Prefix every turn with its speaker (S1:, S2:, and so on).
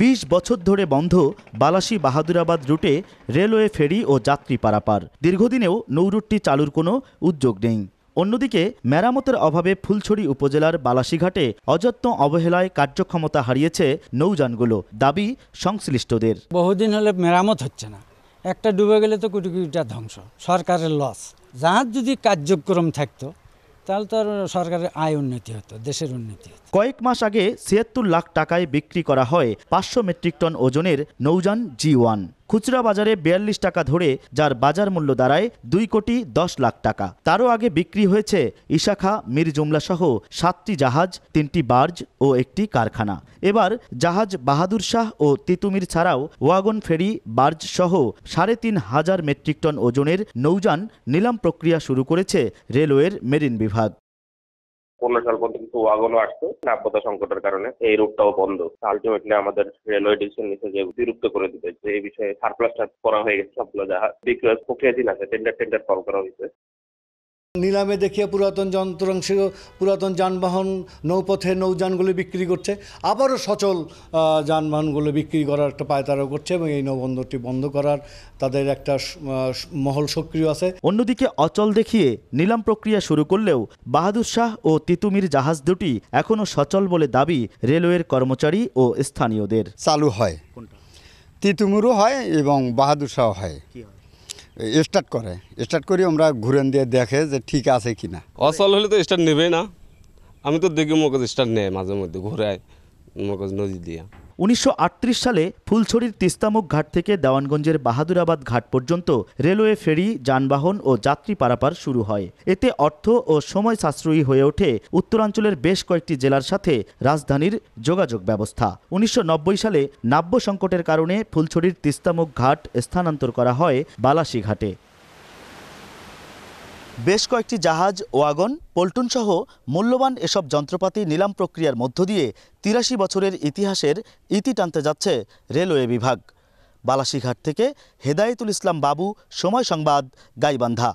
S1: ২০ বছর ধরে বন্ধ বালাসী বাহাদুরাবাদ রুটে রেলওয়ে ফেরি ও যাত্রী পারাপার দীর্ঘদিনেও নৌরুটটি চালুর কোনো উদ্যোগ নেই অন্যদিকে মেরামতের অভাবে ফুলছড়ি উপজেলার বালাসীঘাটে অযত্ন অবহেলায় কার্যক্ষমতা হারিয়েছে নৌযানগুলো দাবি সংশ্লিষ্টদের
S2: বহুদিন হলে মেরামত হচ্ছে না একটা ডুবে গেলে তো কোটি কোটিটা ধ্বংস সরকারের লস যার যদি কার্যক্রম থাকতো তাহলে তো সরকারের আয় উন্নতি হতো দেশের উন্নতি হতো কয়েক
S1: মাস আগে ছিয়াত্তর লাখ টাকায় বিক্রি করা হয় পাঁচশো মেট্রিক টন ওজনের নৌযান জি ওয়ান খুচরা বাজারে বিয়াল্লিশ টাকা ধরে যার বাজার মূল্য দাঁড়ায় দুই কোটি দশ লাখ টাকা তারও আগে বিক্রি হয়েছে ইশাখা মিরজুমলা সহ সাতটি জাহাজ তিনটি বার্জ ও একটি কারখানা এবার জাহাজ বাহাদুর শাহ ও তিতুমির ছাড়াও ওয়াগন ফেরি বার্জ সহ সাড়ে তিন হাজার মেট্রিক টন ওজনের নৌযান নিলাম প্রক্রিয়া শুরু করেছে রেলওয়ের মেরিন বিভাগ পণ্য স্বল্পন্ত কিছু ওয়াগনও আসতো নাব্যতা সংকটের কারণে এই রুটটাও বন্ধ আলটিমেটলি আমাদের রেলওয়ে ডিভিশন নিচে যে বিরুপ্ত করে দিবে যে এই বিষয়ে সারপ্লাস করা হয়ে গেছে সবগুলো জাহাজ বিক্রয় প্রক্রিয়াধীন আছে টেন্ডার টেন্ডার কল করা হয়েছে
S2: নিলামে দেখিয়ে পুরাতন যন্ত্রাংশ পুরাতন যানবাহন নৌপথে নৌযানগুলো বিক্রি করছে আবারও সচল যানবাহনগুলো বিক্রি করার একটা পায়তারা করছে এবং এই নৌবন্দরটি বন্ধ করার তাদের একটা মহল সক্রিয় আছে অন্যদিকে অচল
S1: দেখিয়ে নিলাম প্রক্রিয়া শুরু করলেও বাহাদুর শাহ ও তিতুমির জাহাজ দুটি এখনও সচল বলে দাবি রেলওয়ের কর্মচারী ও স্থানীয়দের চালু হয় তিতুমিরও
S2: হয় এবং বাহাদুর শাহ হয় স্টার্ট করে স্টার্ট করি আমরা ঘুরেন দিয়ে দেখে যে ঠিক আছে কি না অচল হলে তো স্টার্ট নেবে না আমি তো দেখি মগজ স্টার্ট নেয় মাঝে মধ্যে ঘুরে মগজ নদী দিয়ে
S1: উনিশশো সালে ফুলছড়ির তিস্তামুখ ঘাট থেকে দেওয়ানগঞ্জের বাহাদুরাবাদ ঘাট পর্যন্ত রেলওয়ে ফেরি যানবাহন ও যাত্রী পারাপার শুরু হয় এতে অর্থ ও সময় সাশ্রয়ী হয়ে ওঠে উত্তরাঞ্চলের বেশ কয়েকটি জেলার সাথে রাজধানীর যোগাযোগ ব্যবস্থা উনিশশো সালে নাব্য সংকটের কারণে ফুলছড়ির তিস্তামুখ ঘাট স্থানান্তর করা হয় বালাসী ঘাটে বেশ কয়েকটি জাহাজ ওয়াগন সহ মূল্যবান এসব যন্ত্রপাতি নিলাম প্রক্রিয়ার মধ্য দিয়ে তিরাশি বছরের ইতিহাসের ইতি টানতে যাচ্ছে রেলওয়ে বিভাগ বালাসীঘাট থেকে হেদায়েতুল ইসলাম বাবু সময় সংবাদ গাইবান্ধা